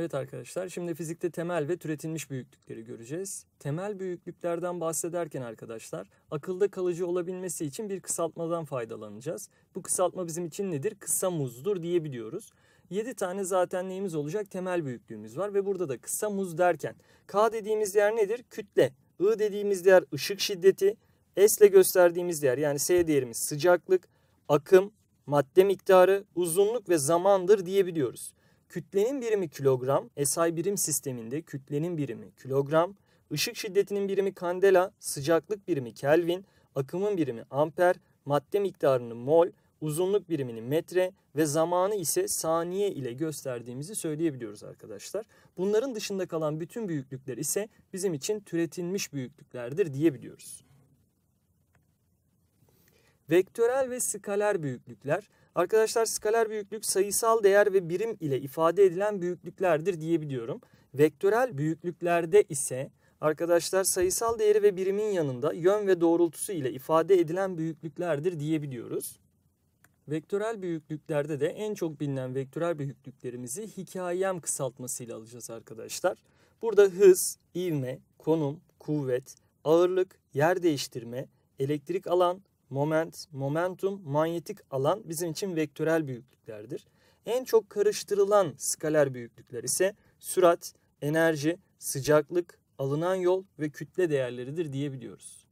Evet arkadaşlar şimdi fizikte temel ve türetilmiş büyüklükleri göreceğiz. Temel büyüklüklerden bahsederken arkadaşlar akılda kalıcı olabilmesi için bir kısaltmadan faydalanacağız. Bu kısaltma bizim için nedir? Kısa muzdur diyebiliyoruz. 7 tane zaten neyimiz olacak? Temel büyüklüğümüz var ve burada da kısa muz derken K dediğimiz yer nedir? Kütle. I dediğimiz yer ışık şiddeti. S ile gösterdiğimiz yer yani S değerimiz sıcaklık, akım, madde miktarı, uzunluk ve zamandır diyebiliyoruz. Kütlenin birimi kilogram, SI birim sisteminde kütlenin birimi kilogram, ışık şiddetinin birimi kandela, sıcaklık birimi kelvin, akımın birimi amper, madde miktarını mol, uzunluk birimini metre ve zamanı ise saniye ile gösterdiğimizi söyleyebiliyoruz arkadaşlar. Bunların dışında kalan bütün büyüklükler ise bizim için türetilmiş büyüklüklerdir diyebiliyoruz. Vektörel ve skaler büyüklükler. Arkadaşlar skaler büyüklük sayısal değer ve birim ile ifade edilen büyüklüklerdir diyebiliyorum. Vektörel büyüklüklerde ise arkadaşlar sayısal değeri ve birimin yanında yön ve doğrultusu ile ifade edilen büyüklüklerdir diyebiliyoruz. Vektörel büyüklüklerde de en çok bilinen vektörel büyüklüklerimizi hikayem kısaltmasıyla alacağız arkadaşlar. Burada hız, ivme, konum, kuvvet, ağırlık, yer değiştirme, elektrik alan, moment, momentum, manyetik alan bizim için vektörel büyüklüklerdir. En çok karıştırılan skaler büyüklükler ise sürat, enerji, sıcaklık, alınan yol ve kütle değerleridir diyebiliyoruz.